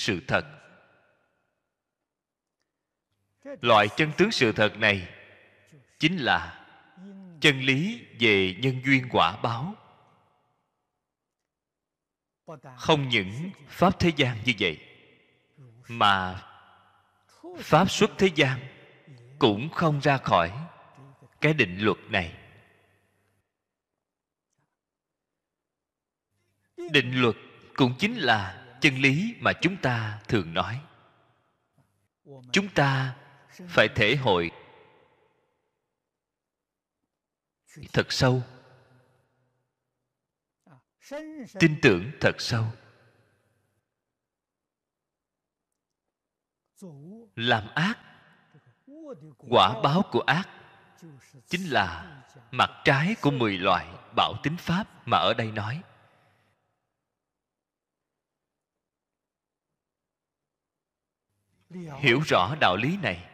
sự thật loại chân tướng sự thật này chính là chân lý về nhân duyên quả báo không những pháp thế gian như vậy mà pháp xuất thế gian cũng không ra khỏi cái định luật này định luật cũng chính là chân lý mà chúng ta thường nói chúng ta phải thể hội thật sâu tin tưởng thật sâu làm ác quả báo của ác chính là mặt trái của mười loại bảo tính pháp mà ở đây nói hiểu rõ đạo lý này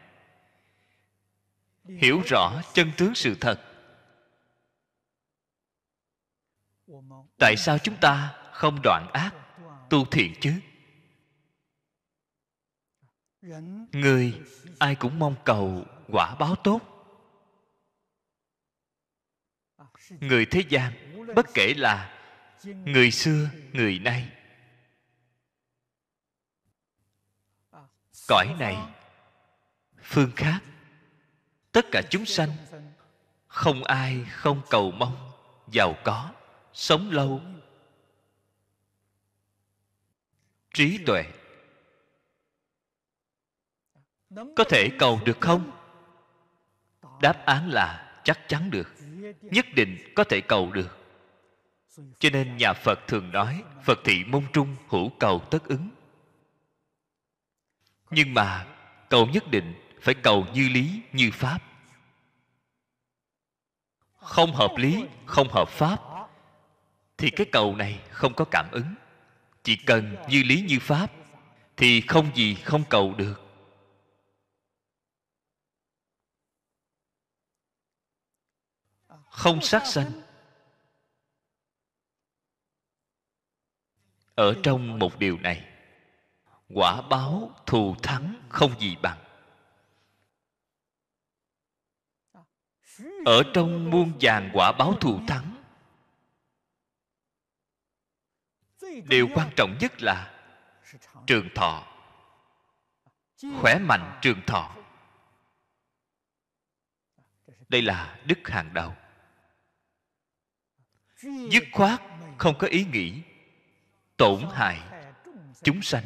hiểu rõ chân tướng sự thật tại sao chúng ta không đoạn ác tu thiện chứ người ai cũng mong cầu quả báo tốt người thế gian bất kể là người xưa người nay cõi này phương khác tất cả chúng sanh không ai không cầu mong giàu có sống lâu trí tuệ có thể cầu được không đáp án là chắc chắn được nhất định có thể cầu được cho nên nhà phật thường nói phật thị môn trung hữu cầu tất ứng nhưng mà cầu nhất định phải cầu như lý như pháp không hợp lý không hợp pháp thì cái cầu này không có cảm ứng chỉ cần như lý như pháp thì không gì không cầu được không sát sanh ở trong một điều này quả báo thù thắng không gì bằng ở trong muôn vàng quả báo thù thắng điều quan trọng nhất là trường thọ khỏe mạnh trường thọ đây là đức hàng đầu dứt khoát không có ý nghĩ tổn hại chúng sanh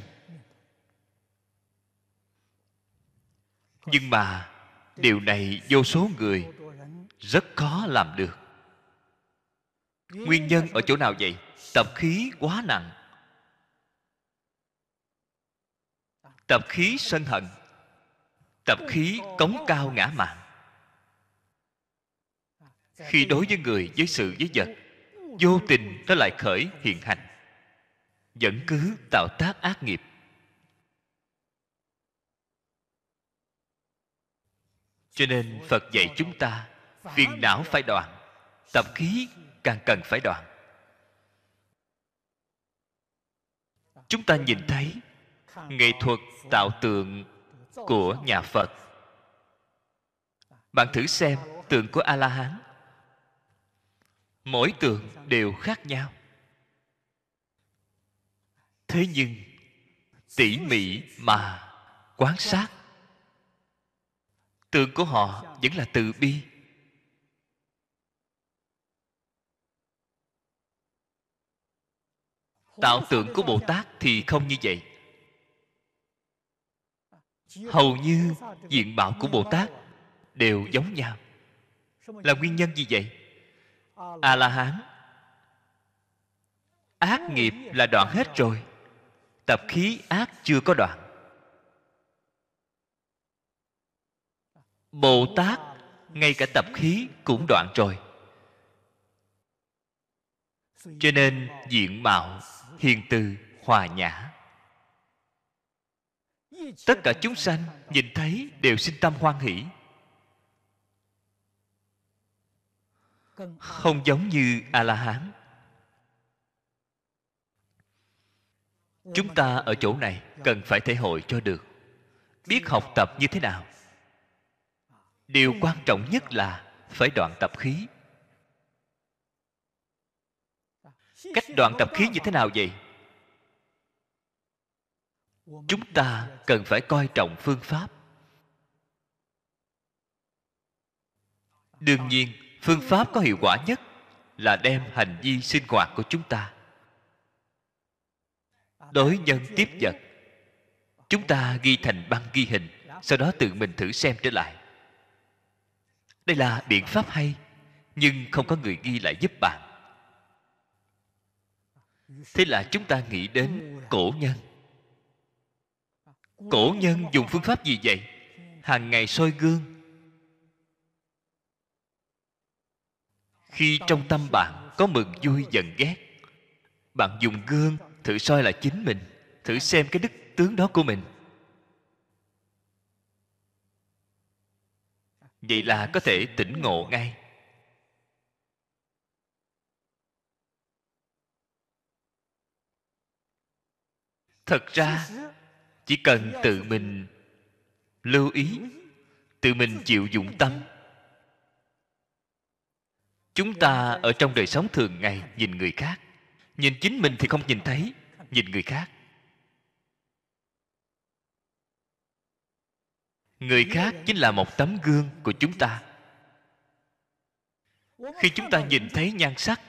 nhưng mà điều này vô số người rất khó làm được nguyên nhân ở chỗ nào vậy tập khí quá nặng tập khí sân hận tập khí cống cao ngã mạng khi đối với người với sự với vật vô tình nó lại khởi hiện hành vẫn cứ tạo tác ác nghiệp cho nên phật dạy chúng ta phiền não phải đoạn tập khí càng cần phải đoạn chúng ta nhìn thấy nghệ thuật tạo tượng của nhà phật bạn thử xem tượng của a la hán mỗi tượng đều khác nhau thế nhưng tỉ mỉ mà quan sát tượng của họ vẫn là từ bi tạo tượng của bồ tát thì không như vậy hầu như diện mạo của bồ tát đều giống nhau là nguyên nhân gì vậy a la hán ác nghiệp là đoạn hết rồi tập khí ác chưa có đoạn bồ tát ngay cả tập khí cũng đoạn rồi cho nên diện mạo hiền từ hòa nhã tất cả chúng sanh nhìn thấy đều sinh tâm hoan hỷ không giống như a la hán chúng ta ở chỗ này cần phải thể hội cho được biết học tập như thế nào điều ừ. quan trọng nhất là phải đoạn tập khí cách đoạn tập khí như thế nào vậy chúng ta cần phải coi trọng phương pháp đương nhiên phương pháp có hiệu quả nhất là đem hành vi sinh hoạt của chúng ta đối nhân tiếp vật chúng ta ghi thành băng ghi hình sau đó tự mình thử xem trở lại đây là biện pháp hay Nhưng không có người ghi lại giúp bạn Thế là chúng ta nghĩ đến cổ nhân Cổ nhân dùng phương pháp gì vậy? Hàng ngày soi gương Khi trong tâm bạn có mừng vui giận ghét Bạn dùng gương thử soi lại chính mình Thử xem cái đức tướng đó của mình vậy là có thể tỉnh ngộ ngay thật ra chỉ cần tự mình lưu ý tự mình chịu dụng tâm chúng ta ở trong đời sống thường ngày nhìn người khác nhìn chính mình thì không nhìn thấy nhìn người khác người khác chính là một tấm gương của chúng ta khi chúng ta nhìn thấy nhan sắc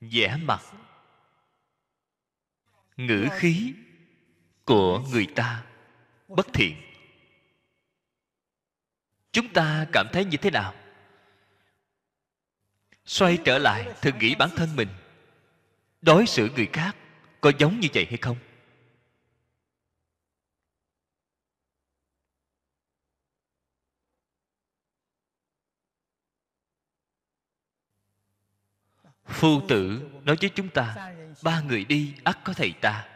vẻ mặt ngữ khí của người ta bất thiện chúng ta cảm thấy như thế nào xoay trở lại thử nghĩ bản thân mình đối xử người khác có giống như vậy hay không phu tử nói với chúng ta ba người đi ắt có thầy ta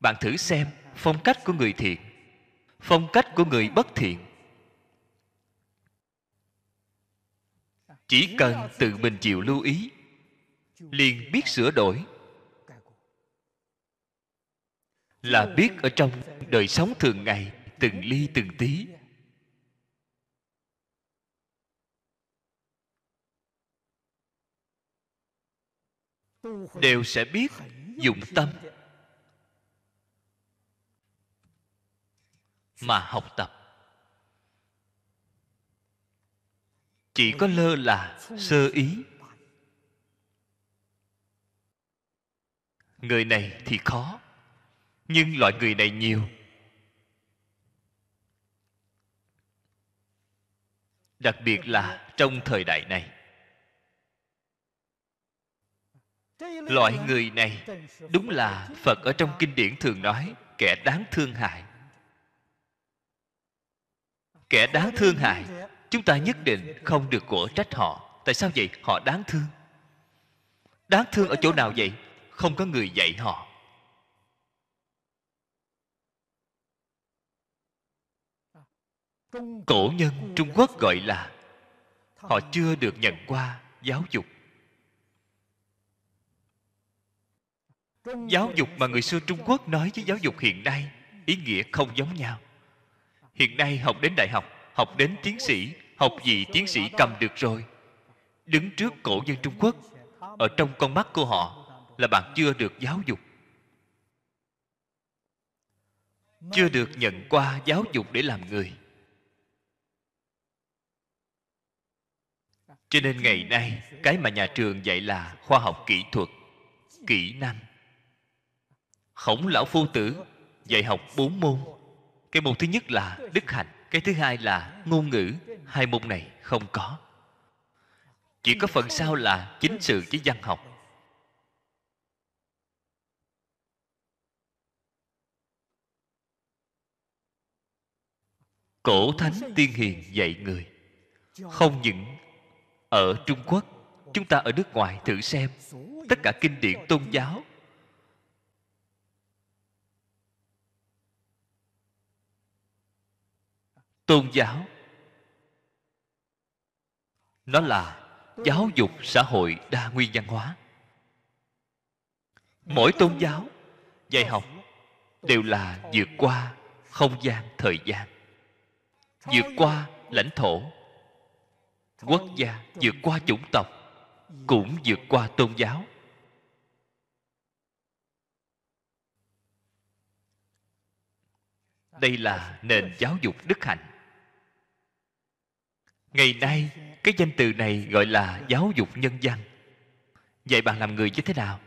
bạn thử xem phong cách của người thiện phong cách của người bất thiện chỉ cần tự mình chịu lưu ý liền biết sửa đổi là biết ở trong đời sống thường ngày từng ly từng tí đều sẽ biết dụng tâm mà học tập chỉ có lơ là sơ ý người này thì khó nhưng loại người này nhiều đặc biệt là trong thời đại này loại người này đúng là phật ở trong kinh điển thường nói kẻ đáng thương hại kẻ đáng thương hại chúng ta nhất định không được cổ trách họ tại sao vậy họ đáng thương đáng thương ở chỗ nào vậy không có người dạy họ cổ nhân trung quốc gọi là họ chưa được nhận qua giáo dục giáo dục mà người xưa trung quốc nói với giáo dục hiện nay ý nghĩa không giống nhau hiện nay học đến đại học học đến tiến sĩ học gì tiến sĩ cầm được rồi đứng trước cổ nhân trung quốc ở trong con mắt của họ là bạn chưa được giáo dục chưa được nhận qua giáo dục để làm người cho nên ngày nay cái mà nhà trường dạy là khoa học kỹ thuật kỹ năng khổng lão phu tử dạy học bốn môn cái môn thứ nhất là đức hạnh cái thứ hai là ngôn ngữ hai môn này không có chỉ có phần sau là chính sự với văn học cổ thánh tiên hiền dạy người không những ở trung quốc chúng ta ở nước ngoài thử xem tất cả kinh điển tôn giáo tôn giáo nó là giáo dục xã hội đa nguyên văn hóa mỗi tôn giáo dạy học đều là vượt qua không gian thời gian vượt qua lãnh thổ quốc gia vượt qua chủng tộc cũng vượt qua tôn giáo đây là nền giáo dục đức hạnh ngày nay cái danh từ này gọi là giáo dục nhân dân. vậy bạn làm người như thế nào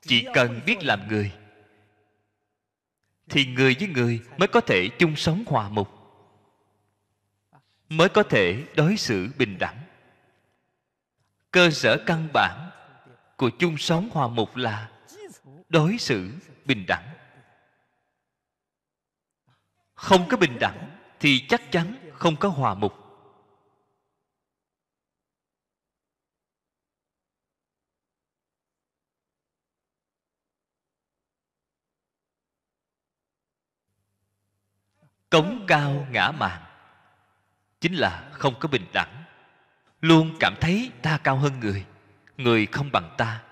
chỉ cần biết làm người thì người với người mới có thể chung sống hòa mục mới có thể đối xử bình đẳng cơ sở căn bản của chung sống hòa mục là đối xử bình đẳng không có bình đẳng thì chắc chắn không có hòa mục cống cao ngã mạng chính là không có bình đẳng luôn cảm thấy ta cao hơn người người không bằng ta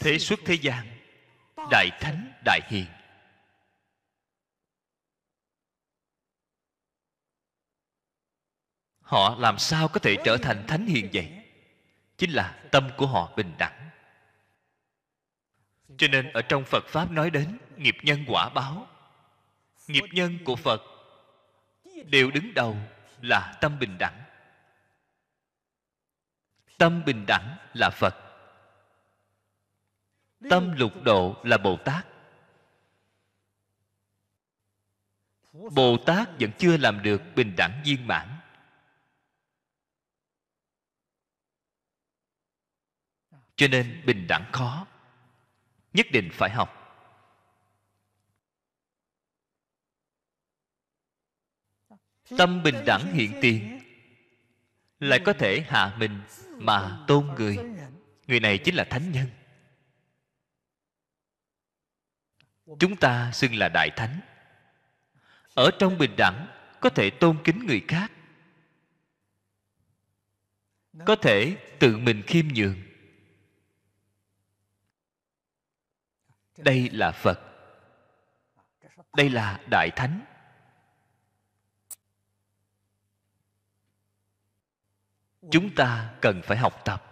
thế xuất thế gian đại thánh đại hiền họ làm sao có thể trở thành thánh hiền vậy chính là tâm của họ bình đẳng cho nên ở trong phật pháp nói đến nghiệp nhân quả báo nghiệp nhân của phật đều đứng đầu là tâm bình đẳng tâm bình đẳng là phật tâm lục độ là bồ tát bồ tát vẫn chưa làm được bình đẳng viên mãn cho nên bình đẳng khó nhất định phải học tâm bình đẳng hiện tiền lại có thể hạ mình mà tôn người người này chính là thánh nhân chúng ta xưng là đại thánh ở trong bình đẳng có thể tôn kính người khác có thể tự mình khiêm nhường đây là phật đây là đại thánh chúng ta cần phải học tập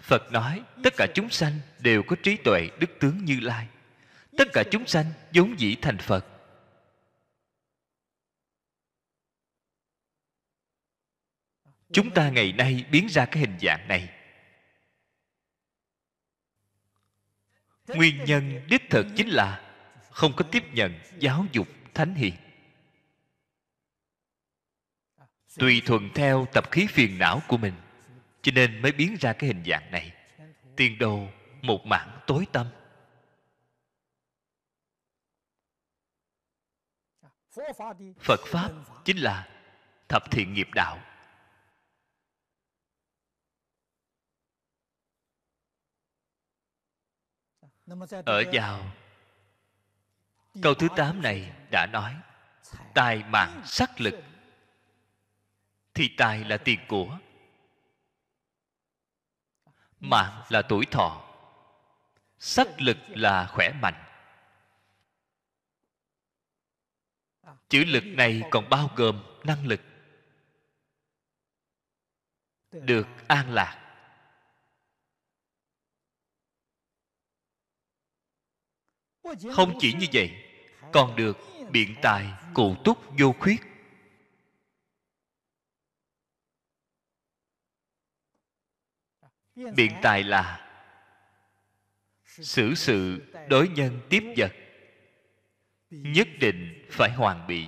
phật nói tất cả chúng sanh đều có trí tuệ đức tướng như lai tất cả chúng sanh vốn dĩ thành phật chúng ta ngày nay biến ra cái hình dạng này nguyên nhân đích thực chính là không có tiếp nhận giáo dục thánh hiền tùy thuận theo tập khí phiền não của mình cho nên mới biến ra cái hình dạng này tiền đồ một mảng tối tâm phật pháp chính là thập thiện nghiệp đạo Ở vào câu thứ tám này đã nói Tài mạng sắc lực Thì tài là tiền của Mạng là tuổi thọ Sắc lực là khỏe mạnh à, Chữ lực này còn bao gồm năng lực Được an lạc không chỉ như vậy còn được biện tài cụ túc vô khuyết biện tài là xử sự đối nhân tiếp vật nhất định phải hoàn bị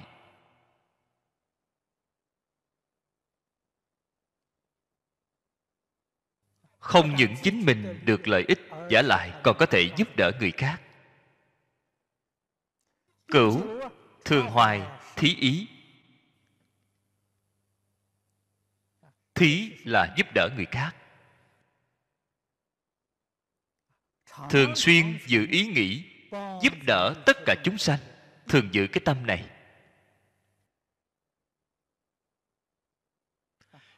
không những chính mình được lợi ích giả lại còn có thể giúp đỡ người khác cửu thường hoài thí ý thí là giúp đỡ người khác thường xuyên giữ ý nghĩ giúp đỡ tất cả chúng sanh thường giữ cái tâm này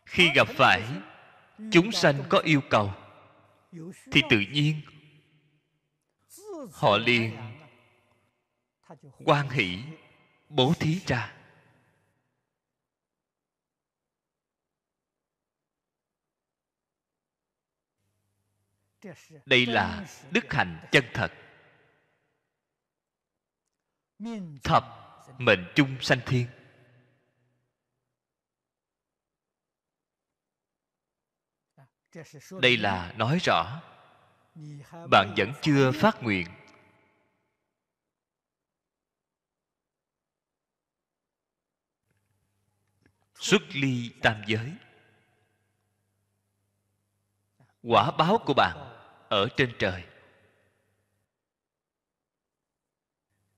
khi gặp phải chúng sanh có yêu cầu thì tự nhiên họ liền quan hỷ bố thí ra đây là đức hạnh chân thật thập mệnh chung sanh thiên đây là nói rõ bạn vẫn chưa phát nguyện xuất ly tam giới quả báo của bạn ở trên trời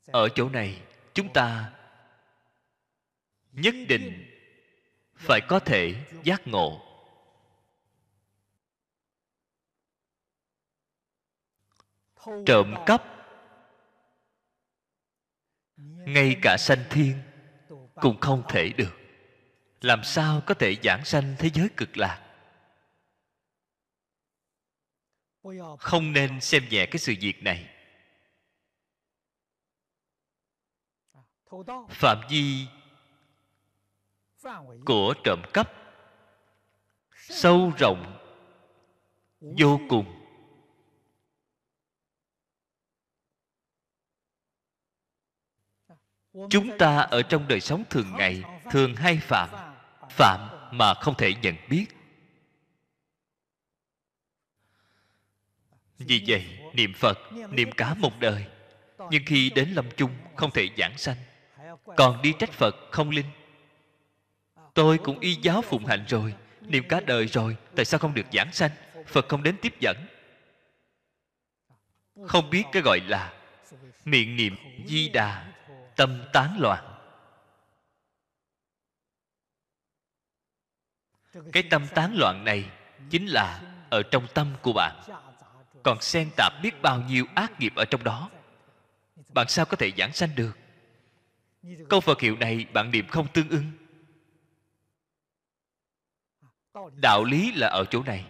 ở chỗ này chúng ta nhất định phải có thể giác ngộ trộm cắp ngay cả sanh thiên cũng không thể được làm sao có thể giảng sanh thế giới cực lạc không nên xem nhẹ cái sự việc này phạm vi của trộm cắp sâu rộng vô cùng chúng ta ở trong đời sống thường ngày thường hay phạm phạm mà không thể nhận biết vì vậy niệm phật niệm cả một đời nhưng khi đến lâm chung không thể giảng sanh còn đi trách phật không linh tôi cũng y giáo phụng hạnh rồi niệm cả đời rồi tại sao không được giảng sanh phật không đến tiếp dẫn không biết cái gọi là miệng niệm di đà tâm tán loạn cái tâm tán loạn này chính là ở trong tâm của bạn còn xen tạp biết bao nhiêu ác nghiệp ở trong đó bạn sao có thể giảng sanh được câu phật hiệu này bạn niệm không tương ưng đạo lý là ở chỗ này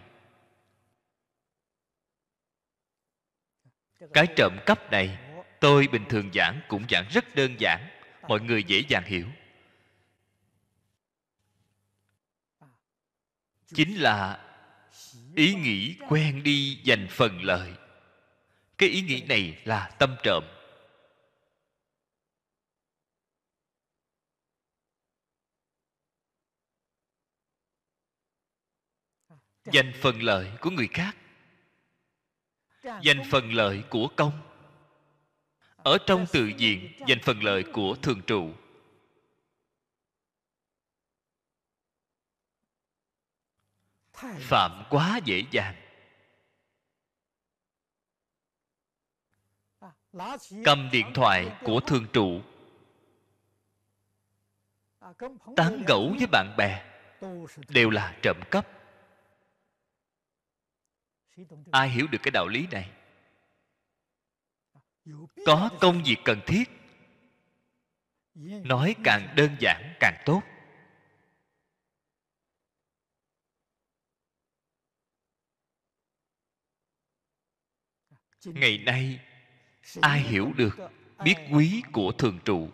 cái trộm cắp này tôi bình thường giảng cũng giảng rất đơn giản mọi người dễ dàng hiểu chính là ý nghĩ quen đi dành phần lợi cái ý nghĩ này là tâm trộm dành phần lợi của người khác dành phần lợi của công ở trong tự diện dành phần lợi của thường trụ phạm quá dễ dàng cầm điện thoại của thường trụ tán gẫu với bạn bè đều là trộm cắp ai hiểu được cái đạo lý này có công việc cần thiết nói càng đơn giản càng tốt ngày nay ai hiểu được biết quý của thường trụ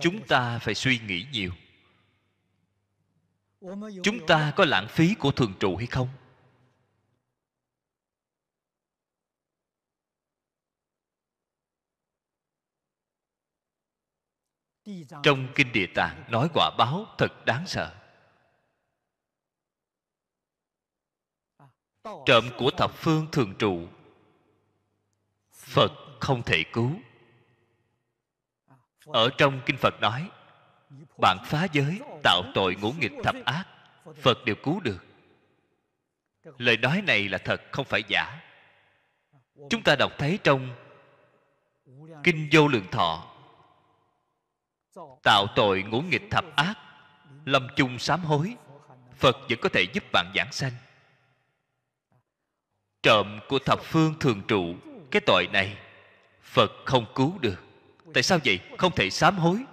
chúng ta phải suy nghĩ nhiều chúng ta có lãng phí của thường trụ hay không trong kinh địa tạng nói quả báo thật đáng sợ à, trộm của thập phương thường trụ phật không thể cứu à, ở trong kinh phật nói bạn phá giới tạo tội ngũ nghịch thập ác phật đều cứu được lời nói này là thật không phải giả à, chúng ta đọc thấy trong kinh vô lượng thọ tạo tội ngũ nghịch thập ác lâm chung sám hối phật vẫn có thể giúp bạn giảng sanh trộm của thập phương thường trụ cái tội này phật không cứu được tại sao vậy không thể sám hối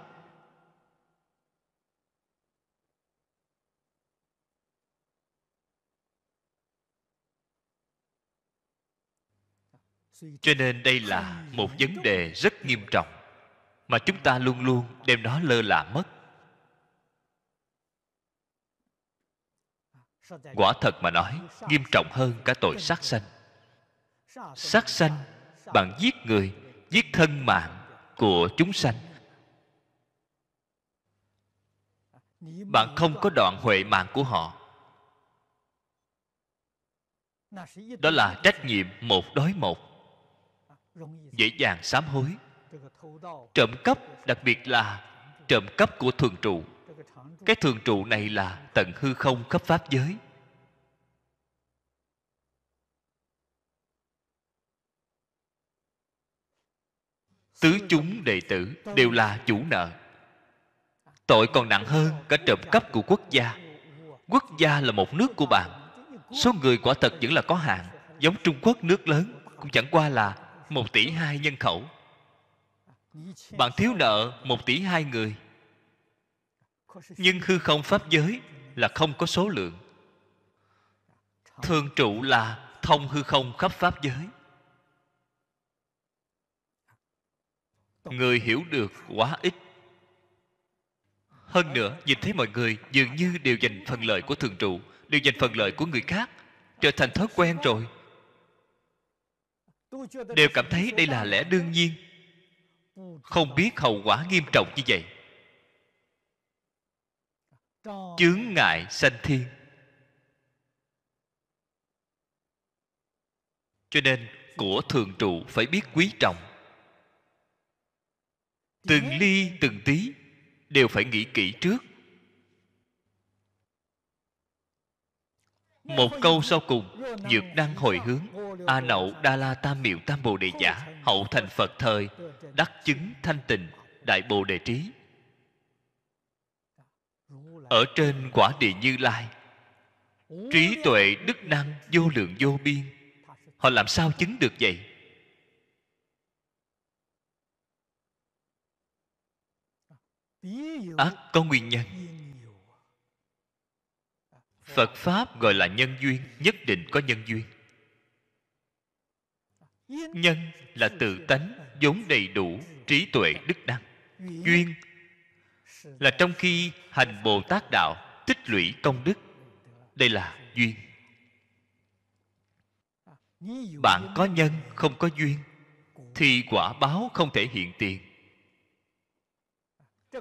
cho nên đây là một vấn đề rất nghiêm trọng mà chúng ta luôn luôn đem nó lơ là mất quả thật mà nói nghiêm trọng hơn cả tội sát sanh sát sanh bằng giết người giết thân mạng của chúng sanh bạn không có đoạn huệ mạng của họ đó là trách nhiệm một đối một dễ dàng sám hối trộm cắp đặc biệt là trộm cắp của thường trụ cái thường trụ này là tận hư không khắp pháp giới tứ chúng đệ tử đều là chủ nợ tội còn nặng hơn cả trộm cắp của quốc gia quốc gia là một nước của bạn số người quả thật vẫn là có hạn giống trung quốc nước lớn cũng chẳng qua là một tỷ hai nhân khẩu bạn thiếu nợ một tỷ hai người nhưng hư không pháp giới là không có số lượng thường trụ là thông hư không khắp pháp giới người hiểu được quá ít hơn nữa nhìn thấy mọi người dường như đều dành phần lợi của thường trụ đều dành phần lợi của người khác trở thành thói quen rồi đều cảm thấy đây là lẽ đương nhiên không biết hậu quả nghiêm trọng như vậy chướng ngại sanh thiên cho nên của thường trụ phải biết quý trọng từng ly từng tí đều phải nghĩ kỹ trước một câu sau cùng dược đăng hồi hướng a nậu đa la tam miệu tam bồ đề giả hậu thành phật thời đắc chứng thanh tịnh đại bồ đề trí ở trên quả địa như lai trí tuệ đức năng vô lượng vô biên họ làm sao chứng được vậy ác có nguyên nhân phật pháp gọi là nhân duyên nhất định có nhân duyên nhân là tự tánh vốn đầy đủ trí tuệ đức năng duyên là trong khi hành bồ tát đạo tích lũy công đức đây là duyên bạn có nhân không có duyên thì quả báo không thể hiện tiền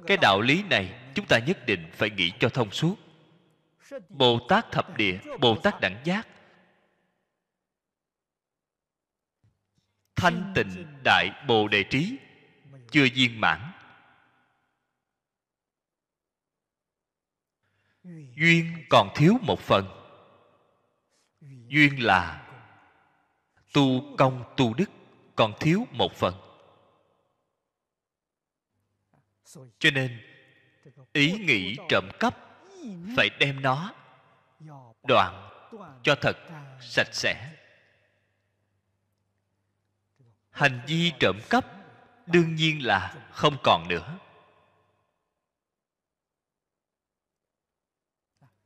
cái đạo lý này chúng ta nhất định phải nghĩ cho thông suốt bồ tát thập địa bồ tát đẳng giác thanh tịnh đại bồ đề trí chưa viên mãn duyên còn thiếu một phần duyên là tu công tu đức còn thiếu một phần cho nên ý nghĩ trộm cắp phải đem nó đoạn cho thật sạch sẽ hành vi trộm cắp đương nhiên là không còn nữa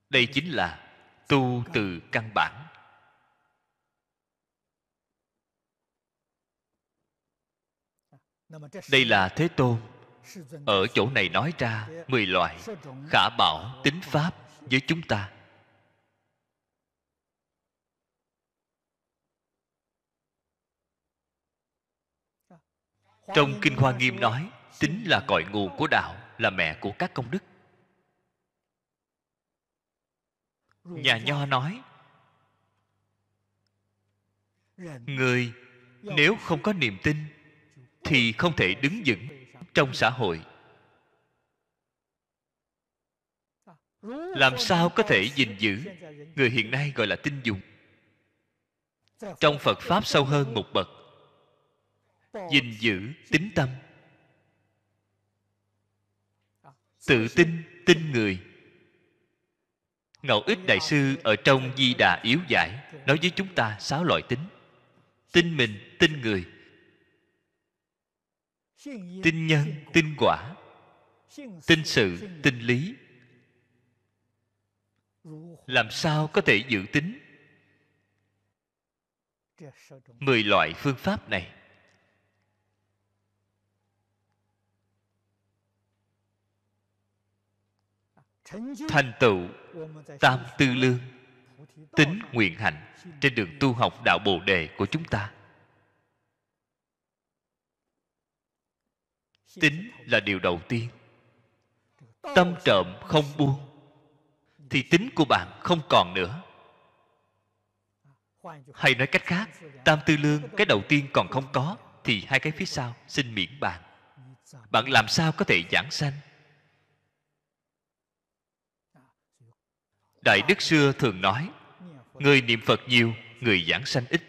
đây chính là tu từ căn bản đây là thế tôn ở chỗ này nói ra mười loại khả bảo tính pháp với chúng ta Trong Kinh Hoa Nghiêm nói Tính là cội nguồn của đạo Là mẹ của các công đức Nhà Nho nói Người nếu không có niềm tin Thì không thể đứng vững trong xã hội Làm sao có thể gìn giữ Người hiện nay gọi là tin dùng Trong Phật Pháp sâu hơn một bậc gìn giữ tính tâm tự tin tin người ngẫu ích đại sư ở trong di đà yếu giải nói với chúng ta sáu loại tính tin mình tin người tin nhân tin quả tin sự tin lý làm sao có thể giữ tính mười loại phương pháp này thành tựu tam tư lương tính nguyện hạnh trên đường tu học đạo bồ đề của chúng ta tính là điều đầu tiên tâm trộm không buông thì tính của bạn không còn nữa hay nói cách khác tam tư lương cái đầu tiên còn không có thì hai cái phía sau xin miễn bạn bạn làm sao có thể giảng sanh đại đức xưa thường nói người niệm phật nhiều người giảng sanh ít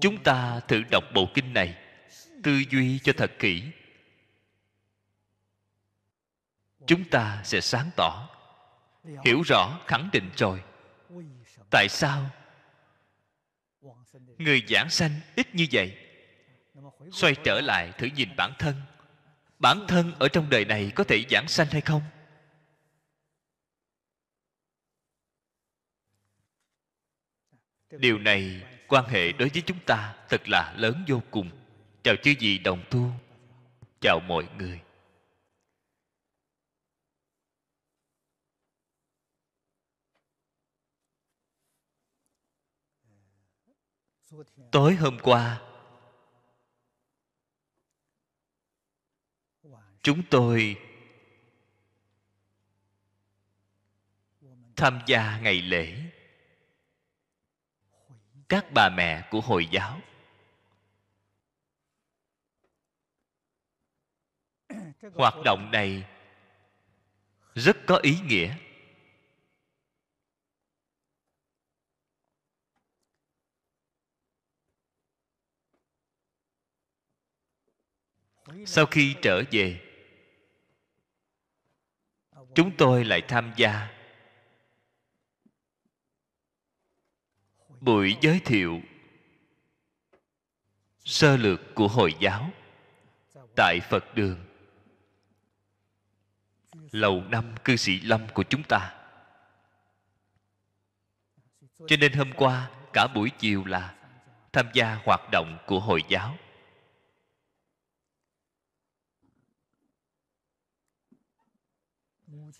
chúng ta thử đọc bộ kinh này tư duy cho thật kỹ chúng ta sẽ sáng tỏ hiểu rõ khẳng định rồi tại sao người giảng sanh ít như vậy xoay trở lại thử nhìn bản thân bản thân ở trong đời này có thể giảng sanh hay không điều này quan hệ đối với chúng ta thật là lớn vô cùng chào chư vị đồng tu chào mọi người tối hôm qua chúng tôi tham gia ngày lễ các bà mẹ của hồi giáo hoạt động này rất có ý nghĩa sau khi trở về chúng tôi lại tham gia buổi giới thiệu sơ lược của hồi giáo tại phật đường lầu năm cư sĩ lâm của chúng ta cho nên hôm qua cả buổi chiều là tham gia hoạt động của hồi giáo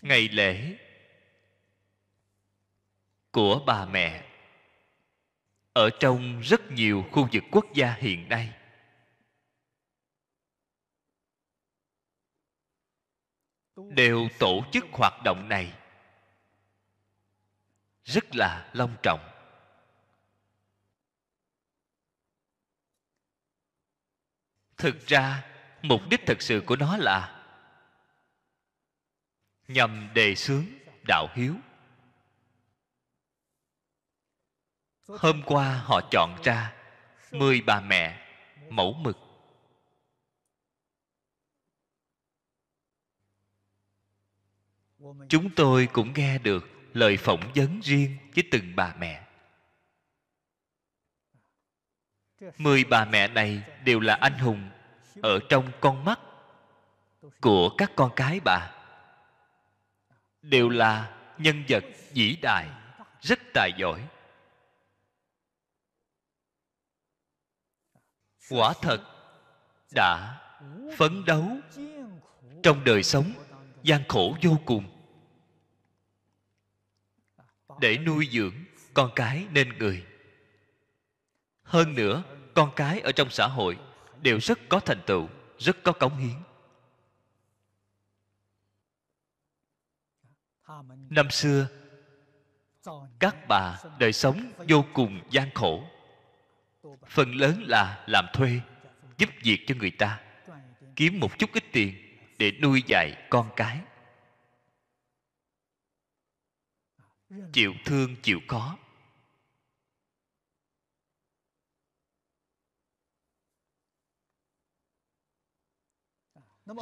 ngày lễ của bà mẹ ở trong rất nhiều khu vực quốc gia hiện nay đều tổ chức hoạt động này rất là long trọng thực ra mục đích thật sự của nó là nhằm đề xướng đạo hiếu Hôm qua họ chọn ra Mười bà mẹ Mẫu mực Chúng tôi cũng nghe được lời phỏng vấn riêng với từng bà mẹ mười bà mẹ này đều là anh hùng ở trong con mắt của các con cái bà đều là nhân vật vĩ đại rất tài giỏi quả thật đã phấn đấu trong đời sống gian khổ vô cùng để nuôi dưỡng con cái nên người hơn nữa con cái ở trong xã hội đều rất có thành tựu rất có cống hiến năm xưa các bà đời sống vô cùng gian khổ phần lớn là làm thuê giúp việc cho người ta kiếm một chút ít tiền để nuôi dạy con cái chịu thương chịu khó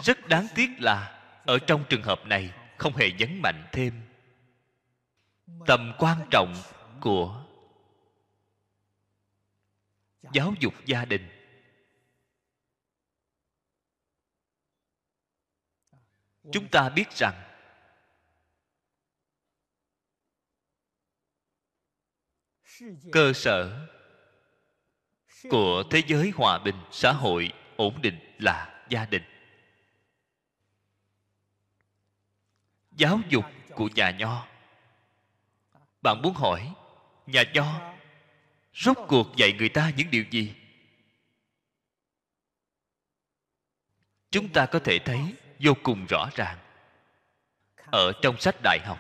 rất đáng tiếc là ở trong trường hợp này không hề nhấn mạnh thêm tầm quan trọng của giáo dục gia đình chúng ta biết rằng cơ sở của thế giới hòa bình xã hội ổn định là gia đình giáo dục của nhà nho bạn muốn hỏi nhà nho rốt cuộc dạy người ta những điều gì chúng ta có thể thấy vô cùng rõ ràng ở trong sách đại học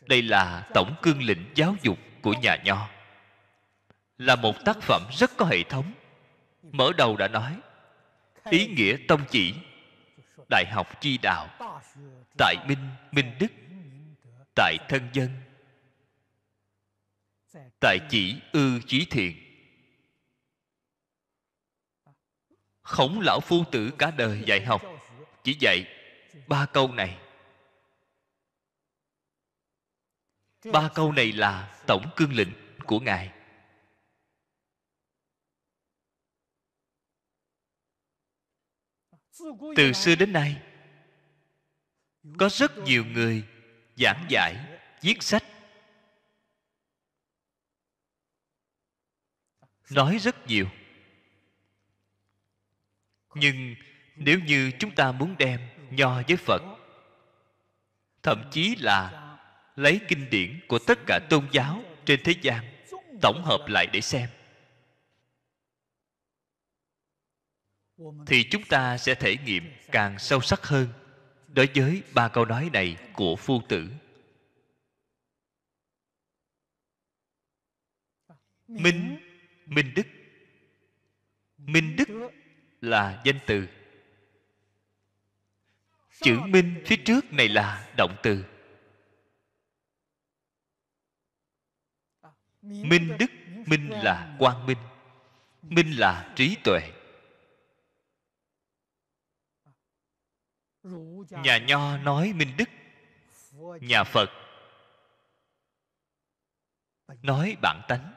đây là tổng cương lĩnh giáo dục của nhà nho là một tác phẩm rất có hệ thống mở đầu đã nói ý nghĩa tông chỉ đại học chi đạo tại minh minh đức tại thân dân tại chỉ ư chí thiện khổng lão phu tử cả đời dạy học chỉ dạy ba câu này ba câu này là tổng cương lĩnh của ngài từ xưa đến nay có rất nhiều người giảng giải viết sách nói rất nhiều nhưng nếu như chúng ta muốn đem nho với phật thậm chí là lấy kinh điển của tất cả tôn giáo trên thế gian tổng hợp lại để xem thì chúng ta sẽ thể nghiệm càng sâu sắc hơn đối với ba câu nói này của phu tử minh Minh Đức Minh Đức là danh từ Chữ Minh phía trước này là động từ Minh Đức Minh là quang minh Minh là trí tuệ Nhà Nho nói Minh Đức Nhà Phật Nói bản tánh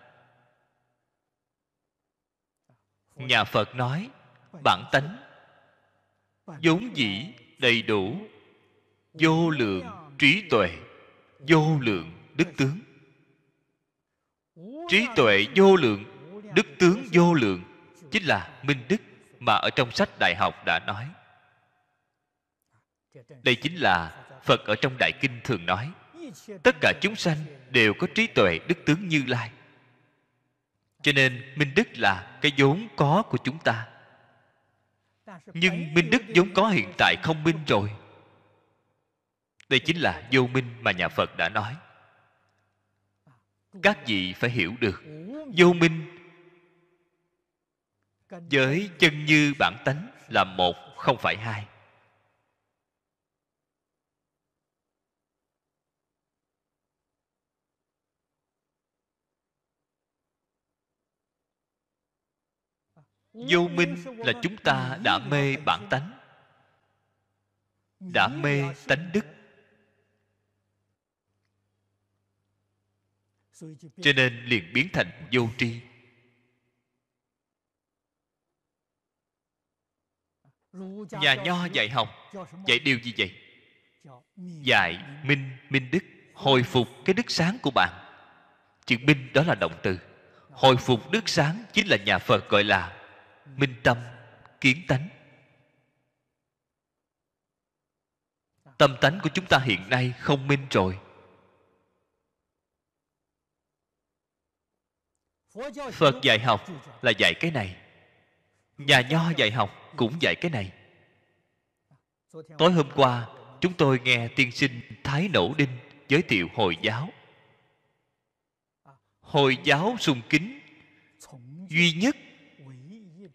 nhà phật nói bản tánh vốn dĩ đầy đủ vô lượng trí tuệ vô lượng đức tướng trí tuệ vô lượng đức tướng vô lượng chính là minh đức mà ở trong sách đại học đã nói đây chính là phật ở trong đại kinh thường nói tất cả chúng sanh đều có trí tuệ đức tướng như lai cho nên minh đức là cái vốn có của chúng ta nhưng minh đức vốn có hiện tại không minh rồi đây chính là vô minh mà nhà phật đã nói các vị phải hiểu được vô minh với chân như bản tánh là một không phải hai vô minh là chúng ta đã mê bản tánh đã mê tánh đức cho nên liền biến thành vô tri nhà nho dạy học dạy điều gì vậy dạy minh minh đức hồi phục cái đức sáng của bạn chữ minh đó là động từ hồi phục đức sáng chính là nhà phật gọi là minh tâm kiến tánh tâm tánh của chúng ta hiện nay không minh rồi phật dạy học là dạy cái này nhà nho dạy học cũng dạy cái này tối hôm qua chúng tôi nghe tiên sinh thái nổ đinh giới thiệu hồi giáo hồi giáo sùng kính duy nhất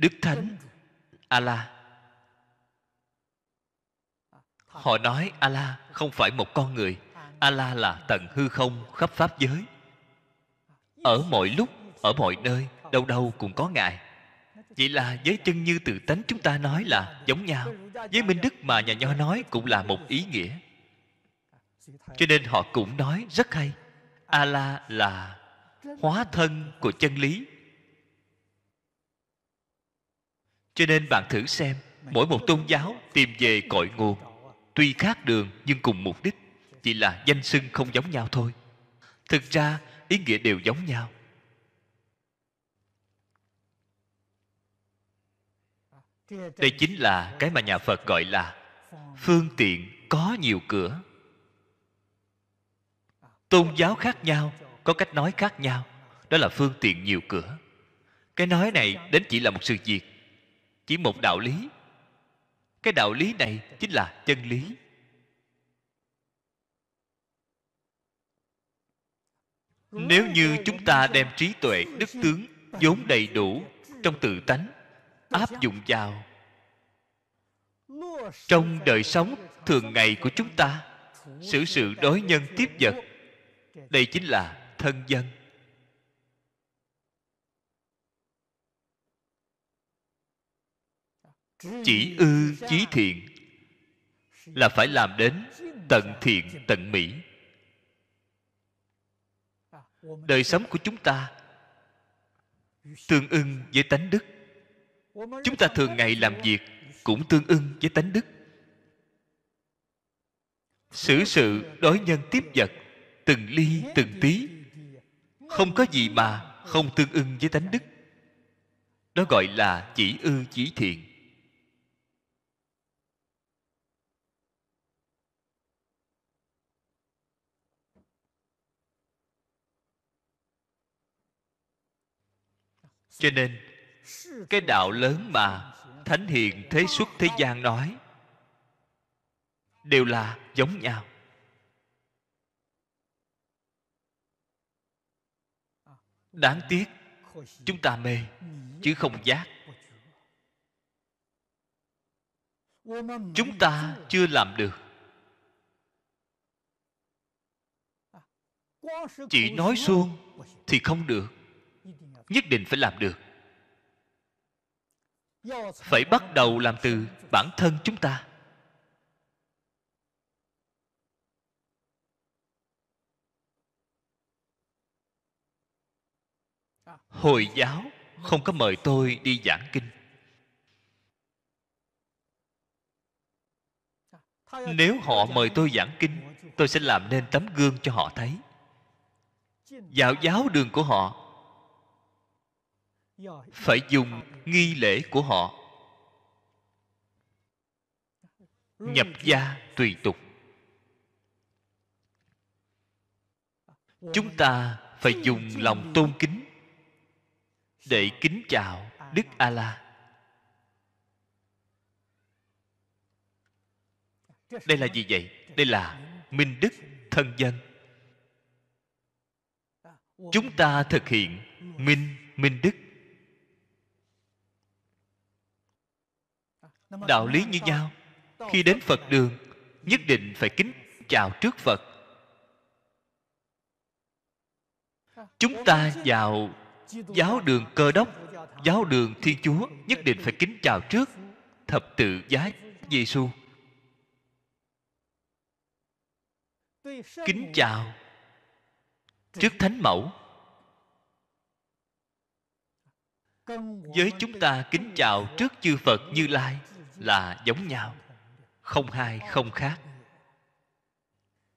Đức Thánh Allah Họ nói Allah không phải một con người Allah là tận hư không khắp pháp giới Ở mọi lúc, ở mọi nơi Đâu đâu cũng có Ngài Vậy là với chân như tự tánh chúng ta nói là giống nhau Với Minh Đức mà nhà nho nói cũng là một ý nghĩa Cho nên họ cũng nói rất hay Allah là hóa thân của chân lý cho nên bạn thử xem mỗi một tôn giáo tìm về cội nguồn tuy khác đường nhưng cùng mục đích chỉ là danh xưng không giống nhau thôi thực ra ý nghĩa đều giống nhau đây chính là cái mà nhà phật gọi là phương tiện có nhiều cửa tôn giáo khác nhau có cách nói khác nhau đó là phương tiện nhiều cửa cái nói này đến chỉ là một sự việc chỉ một đạo lý cái đạo lý này chính là chân lý nếu như chúng ta đem trí tuệ đức tướng vốn đầy đủ trong tự tánh áp dụng vào trong đời sống thường ngày của chúng ta sự sự đối nhân tiếp vật đây chính là thân dân chỉ ư chí thiện là phải làm đến tận thiện tận mỹ đời sống của chúng ta tương ưng với tánh đức chúng ta thường ngày làm việc cũng tương ưng với tánh đức xử sự đối nhân tiếp vật từng ly từng tí không có gì mà không tương ưng với tánh đức đó gọi là chỉ ư chỉ thiện cho nên cái đạo lớn mà thánh hiền thế xuất thế gian nói đều là giống nhau đáng tiếc chúng ta mê chứ không giác chúng ta chưa làm được chỉ nói suông thì không được nhất định phải làm được phải bắt đầu làm từ bản thân chúng ta hồi giáo không có mời tôi đi giảng kinh nếu họ mời tôi giảng kinh tôi sẽ làm nên tấm gương cho họ thấy vào giáo đường của họ phải dùng nghi lễ của họ nhập gia tùy tục chúng ta phải dùng lòng tôn kính để kính chào đức a la đây là gì vậy đây là minh đức thân dân chúng ta thực hiện minh minh đức đạo lý như nhau khi đến phật đường nhất định phải kính chào trước phật chúng ta vào giáo đường cơ đốc giáo đường thiên chúa nhất định phải kính chào trước thập tự giá giê xu kính chào trước thánh mẫu với chúng ta kính chào trước chư phật như lai là giống nhau không hai không khác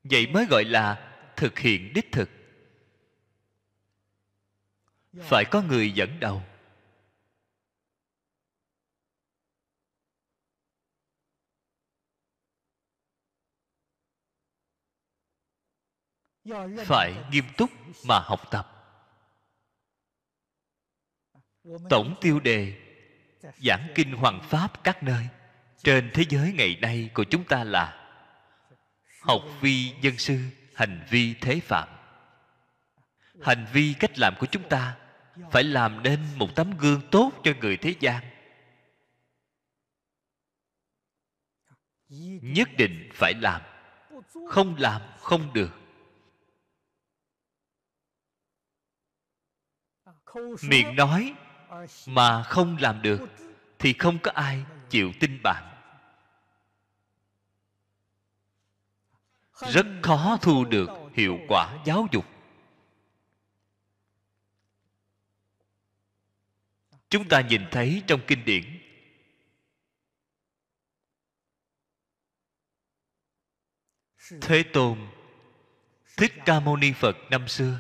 vậy mới gọi là thực hiện đích thực phải có người dẫn đầu phải nghiêm túc mà học tập tổng tiêu đề giảng kinh hoàng pháp các nơi trên thế giới ngày nay của chúng ta là học vi dân sư hành vi thế phạm hành vi cách làm của chúng ta phải làm nên một tấm gương tốt cho người thế gian nhất định phải làm không làm không được miệng nói mà không làm được thì không có ai chịu tin bạn rất khó thu được hiệu quả giáo dục chúng ta nhìn thấy trong kinh điển thế tôn thích ca mâu ni phật năm xưa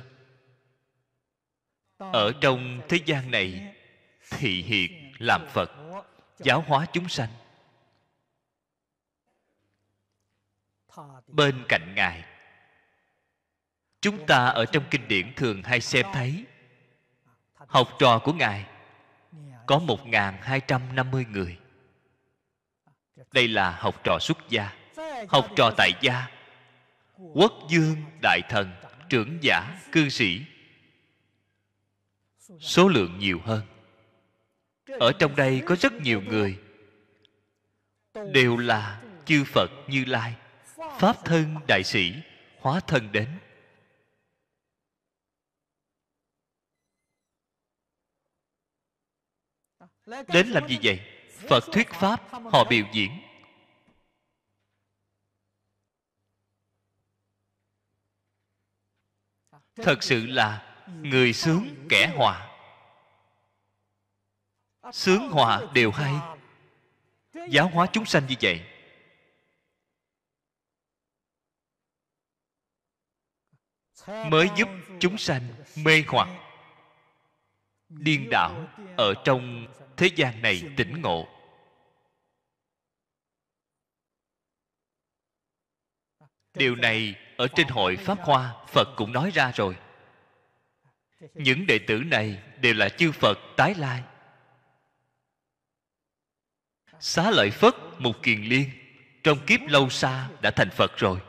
ở trong thế gian này thị hiện làm phật giáo hóa chúng sanh bên cạnh ngài chúng ta ở trong kinh điển thường hay xem thấy à, học trò của ngài có một ngàn hai trăm năm mươi người à, đây là học trò xuất gia học trò tại gia quốc dương đại thần trưởng giả cư sĩ số lượng nhiều hơn ở trong đây có rất nhiều người đều là chư phật như lai pháp thân đại sĩ hóa thân đến đến làm gì vậy phật thuyết pháp họ biểu diễn thật sự là người sướng kẻ hòa sướng họa đều hay giáo hóa chúng sanh như vậy mới giúp chúng sanh mê hoặc điên đảo ở trong thế gian này tỉnh ngộ điều này ở trên hội pháp hoa phật cũng nói ra rồi những đệ tử này đều là chư phật tái lai Xá lợi Phất, Mục Kiền Liên Trong kiếp lâu xa đã thành Phật rồi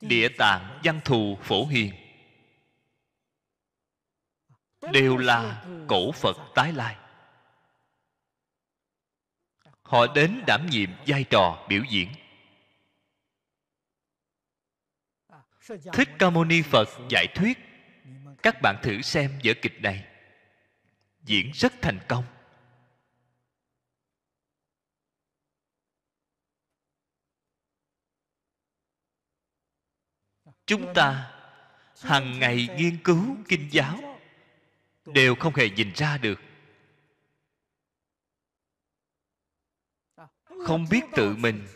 Địa Tạng, Văn Thù, Phổ Hiền Đều là cổ Phật tái lai Họ đến đảm nhiệm vai trò biểu diễn Thích Ca Mâu Ni Phật giải thuyết Các bạn thử xem vở kịch này diễn rất thành công chúng ta hàng ngày nghiên cứu kinh giáo đều không hề nhìn ra được không biết tự mình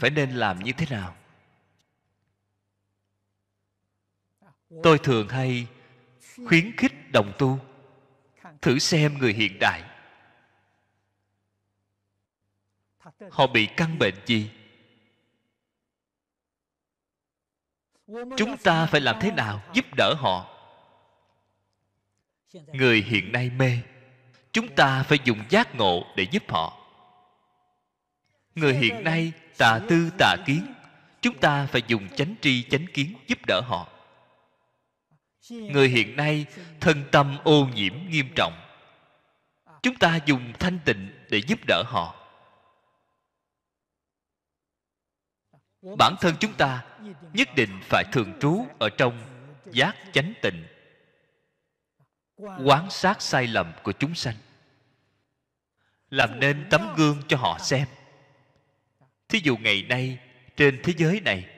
phải nên làm như thế nào tôi thường hay khuyến khích đồng tu thử xem người hiện đại họ bị căn bệnh gì chúng ta phải làm thế nào giúp đỡ họ người hiện nay mê chúng ta phải dùng giác ngộ để giúp họ người hiện nay tà tư tà kiến chúng ta phải dùng chánh tri chánh kiến giúp đỡ họ người hiện nay thân tâm ô nhiễm nghiêm trọng chúng ta dùng thanh tịnh để giúp đỡ họ bản thân chúng ta nhất định phải thường trú ở trong giác chánh tịnh quán sát sai lầm của chúng sanh làm nên tấm gương cho họ xem thí dụ ngày nay trên thế giới này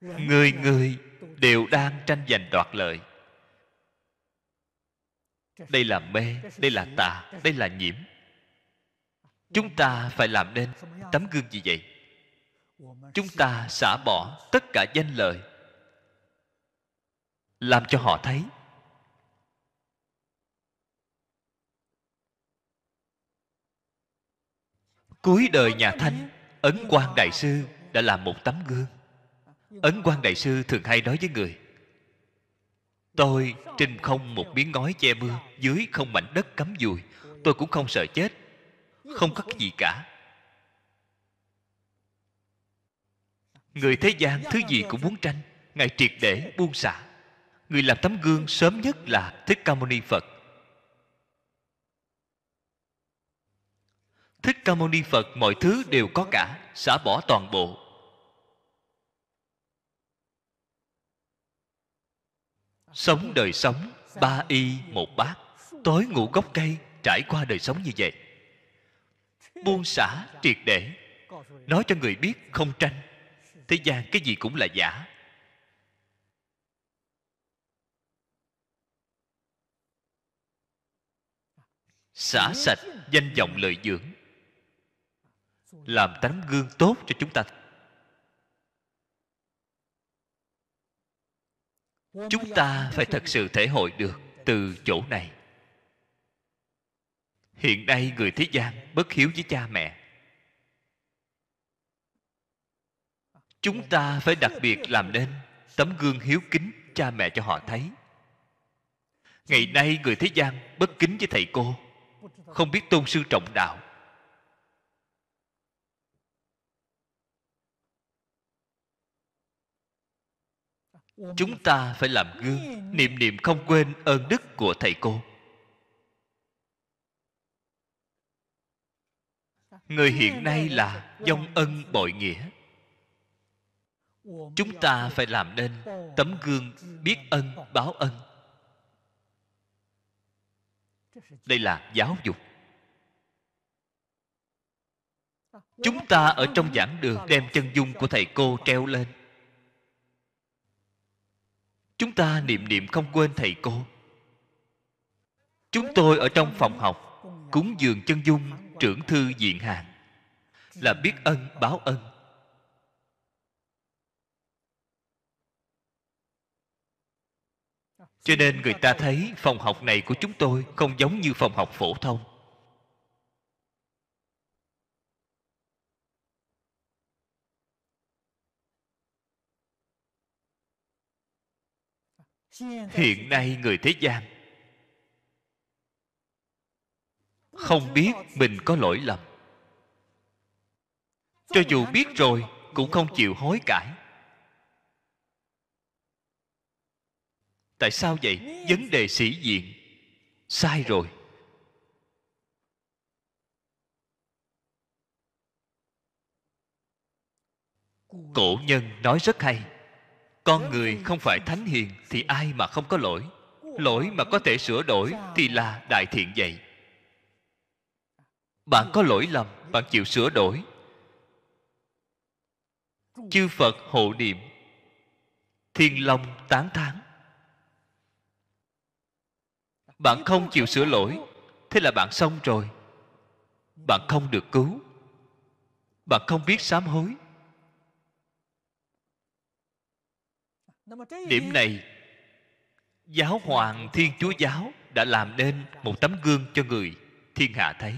người người đều đang tranh giành đoạt lợi đây là mê đây là tà đây là nhiễm chúng ta phải làm nên tấm gương gì vậy chúng ta xả bỏ tất cả danh lợi làm cho họ thấy cuối đời nhà thanh ấn quang đại sư đã làm một tấm gương ấn quan đại sư thường hay nói với người tôi trên không một miếng ngói che mưa dưới không mảnh đất cắm dùi tôi cũng không sợ chết không có cái gì cả người thế gian thứ gì cũng muốn tranh ngài triệt để buông xả người làm tấm gương sớm nhất là thích ca mâu ni phật thích ca mâu ni phật mọi thứ đều có cả xả bỏ toàn bộ sống đời sống ba y một bát tối ngủ gốc cây trải qua đời sống như vậy buông xả triệt để nói cho người biết không tranh thế gian cái gì cũng là giả xả sạch danh vọng lợi dưỡng làm tấm gương tốt cho chúng ta chúng ta phải thật sự thể hội được từ chỗ này hiện nay người thế gian bất hiếu với cha mẹ chúng ta phải đặc biệt làm nên tấm gương hiếu kính cha mẹ cho họ thấy ngày nay người thế gian bất kính với thầy cô không biết tôn sư trọng đạo chúng ta phải làm gương niệm niệm không quên ơn đức của thầy cô người hiện nay là dông ân bội nghĩa chúng ta phải làm nên tấm gương biết ân báo ân đây là giáo dục chúng ta ở trong giảng đường đem chân dung của thầy cô treo lên chúng ta niệm niệm không quên thầy cô chúng tôi ở trong phòng học cúng dường chân dung trưởng thư diện hàng là biết ân báo ân cho nên người ta thấy phòng học này của chúng tôi không giống như phòng học phổ thông hiện nay người thế gian không biết mình có lỗi lầm cho dù biết rồi cũng không chịu hối cải tại sao vậy vấn đề sĩ diện sai rồi cổ nhân nói rất hay con người không phải thánh hiền thì ai mà không có lỗi lỗi mà có thể sửa đổi thì là đại thiện vậy bạn có lỗi lầm bạn chịu sửa đổi chư phật hộ niệm thiên long tán thán bạn không chịu sửa lỗi thế là bạn xong rồi bạn không được cứu bạn không biết sám hối điểm này giáo hoàng thiên chúa giáo đã làm nên một tấm gương cho người thiên hạ thấy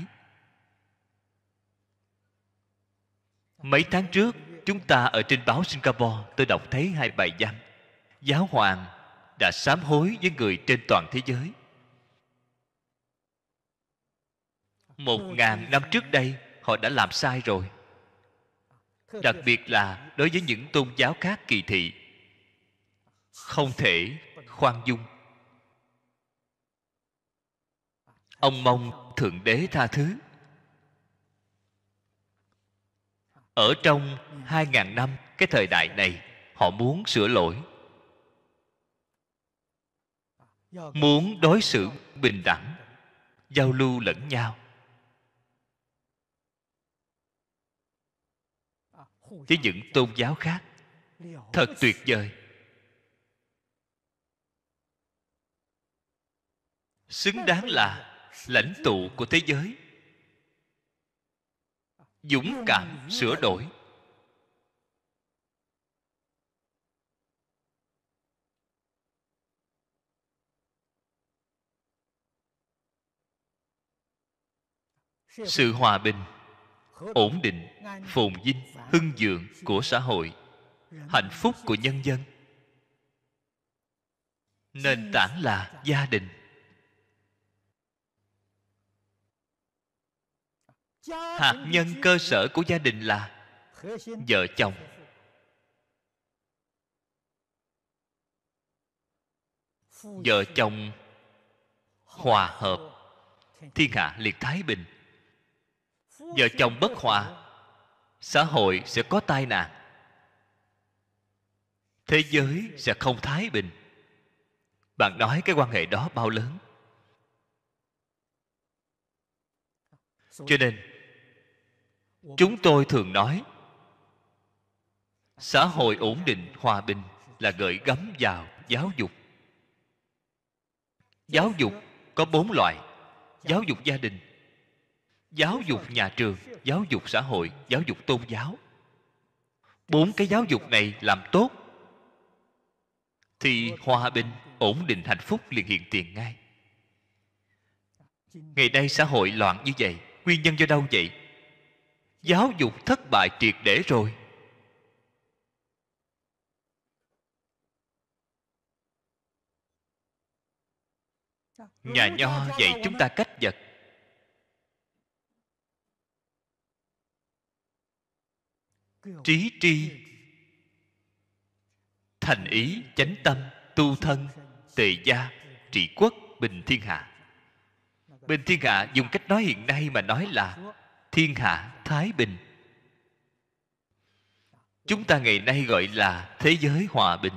mấy tháng trước chúng ta ở trên báo singapore tôi đọc thấy hai bài văn giáo hoàng đã sám hối với người trên toàn thế giới một ngàn năm trước đây họ đã làm sai rồi đặc biệt là đối với những tôn giáo khác kỳ thị không thể khoan dung ông mong thượng đế tha thứ ở trong hai ngàn năm cái thời đại này họ muốn sửa lỗi muốn đối xử bình đẳng giao lưu lẫn nhau với những tôn giáo khác thật tuyệt vời xứng đáng là lãnh tụ của thế giới dũng cảm sửa đổi sự hòa bình ổn định phồn vinh hưng vượng của xã hội hạnh phúc của nhân dân nền tảng là gia đình hạt nhân cơ sở của gia đình là vợ chồng vợ chồng hòa hợp thiên hạ liệt thái bình vợ chồng bất hòa xã hội sẽ có tai nạn thế giới sẽ không thái bình bạn nói cái quan hệ đó bao lớn cho nên chúng tôi thường nói xã hội ổn định hòa bình là gợi gắm vào giáo dục giáo dục có bốn loại giáo dục gia đình giáo dục nhà trường giáo dục xã hội giáo dục tôn giáo bốn cái giáo dục này làm tốt thì hòa bình ổn định hạnh phúc liền hiện tiền ngay ngày nay xã hội loạn như vậy nguyên nhân do đâu vậy giáo dục thất bại triệt để rồi nhà nho dạy chúng ta cách vật trí tri thành ý chánh tâm tu thân tề gia trị quốc bình thiên hạ bình thiên hạ dùng cách nói hiện nay mà nói là thiên hạ thái bình chúng ta ngày nay gọi là thế giới hòa bình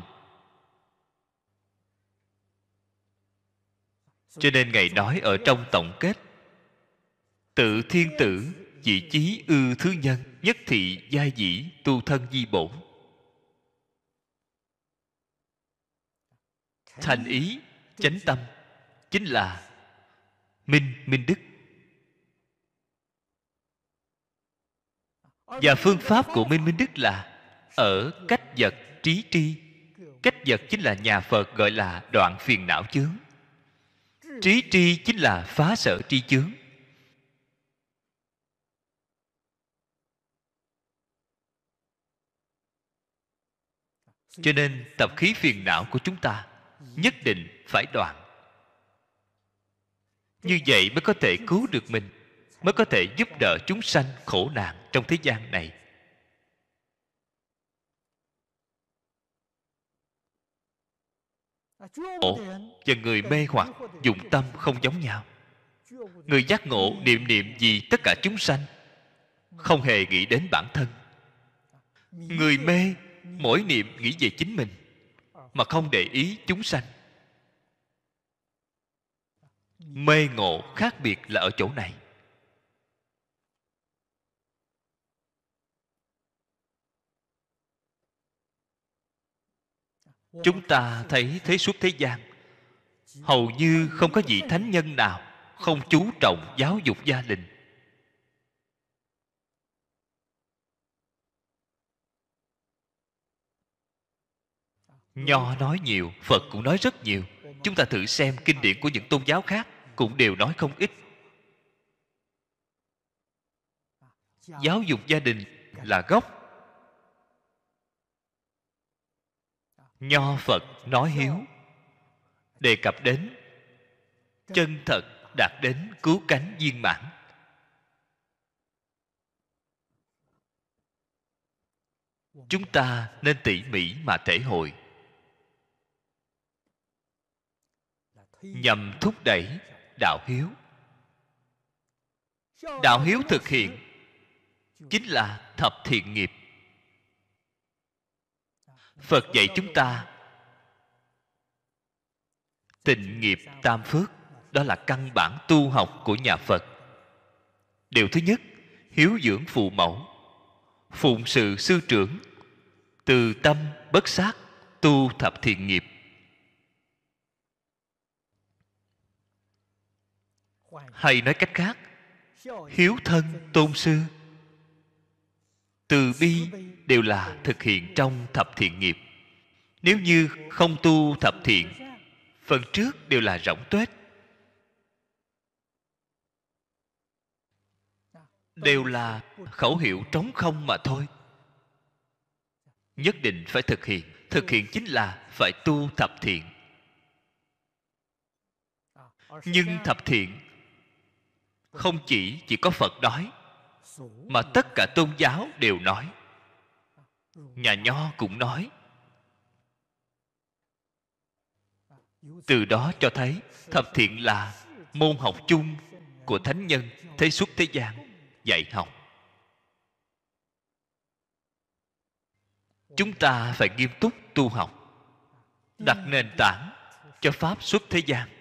cho nên ngài nói ở trong tổng kết tự thiên tử vị chí ư thứ nhân nhất thị gia dĩ tu thân di bổn thành ý chánh tâm chính là minh minh đức và phương pháp của minh minh đức là ở cách vật trí tri cách vật chính là nhà phật gọi là đoạn phiền não chướng trí tri chính là phá sở tri chướng cho nên tập khí phiền não của chúng ta nhất định phải đoạn như vậy mới có thể cứu được mình mới có thể giúp đỡ chúng sanh khổ nạn trong thế gian này Ngộ và người mê hoặc dùng tâm không giống nhau Người giác ngộ niệm niệm vì tất cả chúng sanh Không hề nghĩ đến bản thân Người mê mỗi niệm nghĩ về chính mình Mà không để ý chúng sanh Mê ngộ khác biệt là ở chỗ này chúng ta thấy thế suốt thế gian hầu như không có vị thánh nhân nào không chú trọng giáo dục gia đình nho nói nhiều phật cũng nói rất nhiều chúng ta thử xem kinh điển của những tôn giáo khác cũng đều nói không ít giáo dục gia đình là gốc nho phật nói hiếu đề cập đến chân thật đạt đến cứu cánh viên mãn chúng ta nên tỉ mỉ mà thể hội nhằm thúc đẩy đạo hiếu đạo hiếu thực hiện chính là thập thiện nghiệp phật dạy chúng ta tịnh nghiệp tam phước đó là căn bản tu học của nhà phật điều thứ nhất hiếu dưỡng phụ mẫu phụng sự sư trưởng từ tâm bất sát tu thập thiện nghiệp hay nói cách khác hiếu thân tôn sư từ bi đều là thực hiện trong thập thiện nghiệp nếu như không tu thập thiện phần trước đều là rỗng tuếch đều là khẩu hiệu trống không mà thôi nhất định phải thực hiện thực hiện chính là phải tu thập thiện nhưng thập thiện không chỉ chỉ có phật đói mà tất cả tôn giáo đều nói nhà nho cũng nói từ đó cho thấy thập thiện là môn học chung của thánh nhân thế xuất thế gian dạy học chúng ta phải nghiêm túc tu học đặt nền tảng cho pháp xuất thế gian